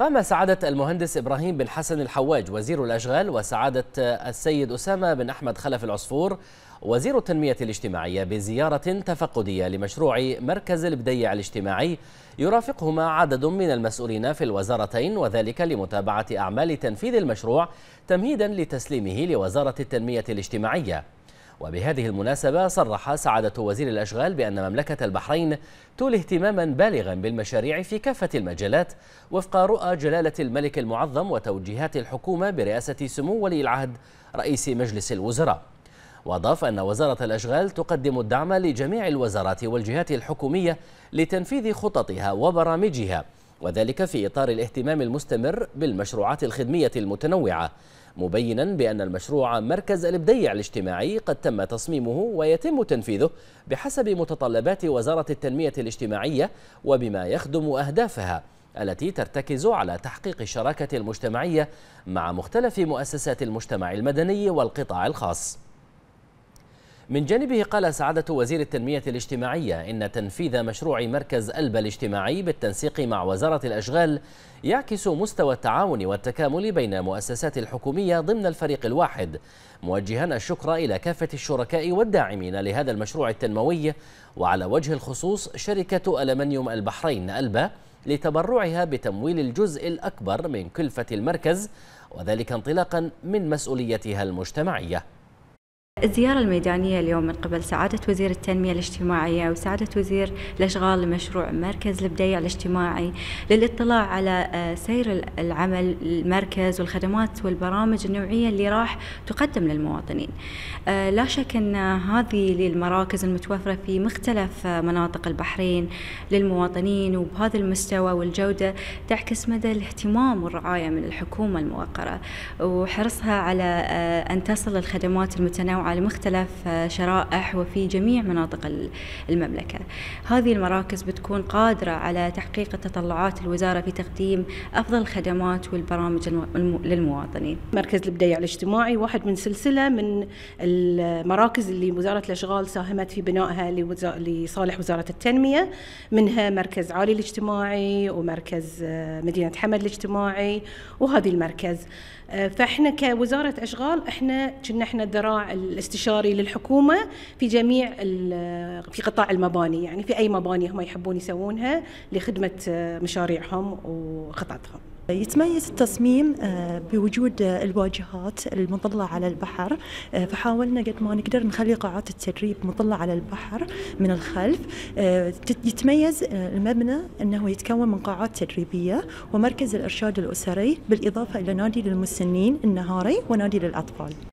قام سعادة المهندس إبراهيم بن حسن الحواج وزير الأشغال وسعادة السيد أسامة بن أحمد خلف العصفور وزير التنمية الاجتماعية بزيارة تفقدية لمشروع مركز البديع الاجتماعي يرافقهما عدد من المسؤولين في الوزارتين وذلك لمتابعة أعمال تنفيذ المشروع تمهيدا لتسليمه لوزارة التنمية الاجتماعية وبهذه المناسبة صرح سعادة وزير الأشغال بأن مملكة البحرين تولي اهتماما بالغا بالمشاريع في كافة المجالات وفق رؤى جلالة الملك المعظم وتوجيهات الحكومة برئاسة سمو ولي العهد رئيس مجلس الوزراء وأضاف أن وزارة الأشغال تقدم الدعم لجميع الوزارات والجهات الحكومية لتنفيذ خططها وبرامجها وذلك في إطار الاهتمام المستمر بالمشروعات الخدمية المتنوعة مبينا بأن المشروع مركز الإبديع الاجتماعي قد تم تصميمه ويتم تنفيذه بحسب متطلبات وزارة التنمية الاجتماعية وبما يخدم أهدافها التي ترتكز على تحقيق الشراكة المجتمعية مع مختلف مؤسسات المجتمع المدني والقطاع الخاص من جانبه قال سعادة وزير التنمية الاجتماعية إن تنفيذ مشروع مركز ألبا الاجتماعي بالتنسيق مع وزارة الأشغال يعكس مستوى التعاون والتكامل بين المؤسسات الحكومية ضمن الفريق الواحد موجها الشكر إلى كافة الشركاء والداعمين لهذا المشروع التنموي وعلى وجه الخصوص شركة ألمنيوم البحرين ألبا لتبرعها بتمويل الجزء الأكبر من كلفة المركز وذلك انطلاقا من مسؤوليتها المجتمعية الزيارة الميدانية اليوم من قبل سعادة وزير التنمية الاجتماعية وسعادة وزير الأشغال لمشروع مركز البديع الاجتماعي للاطلاع على آه، سير العمل المركز والخدمات والبرامج النوعية اللي راح تقدم للمواطنين آه، لا شك أن هذه المراكز المتوفرة في مختلف آه، مناطق البحرين للمواطنين وبهذا المستوى والجودة تعكس مدى الاهتمام والرعاية من الحكومة الموقرة وحرصها على أن تصل الخدمات المتنوعة على مختلف آه، شرائح وفي جميع مناطق المملكة هذه المراكز بتكون قادرة على تحقيق تطلعات الوزارة في تقديم أفضل الخدمات والبرامج للمواطنين مركز البداية الاجتماعي واحد من سلسلة من المراكز اللي وزارة الأشغال ساهمت في بنائها لصالح وزارة التنمية منها مركز عالي الاجتماعي ومركز آه، مدينة حمد الاجتماعي وهذه المركز آه، فاحنا كوزارة أشغال احنا كنا احنا الذراع الاستشاري للحكومه في جميع في قطاع المباني يعني في اي مباني هم يحبون يسوونها لخدمه مشاريعهم وخططهم. يتميز التصميم آه، بوجود الواجهات المطلة على البحر آه، فحاولنا قد ما نقدر نخلي قاعات التدريب مطلة على البحر من الخلف آه، يتميز المبنى أنه يتكون من قاعات تدريبية ومركز الإرشاد الأسري بالإضافة إلى نادي للمسنين النهاري ونادي للأطفال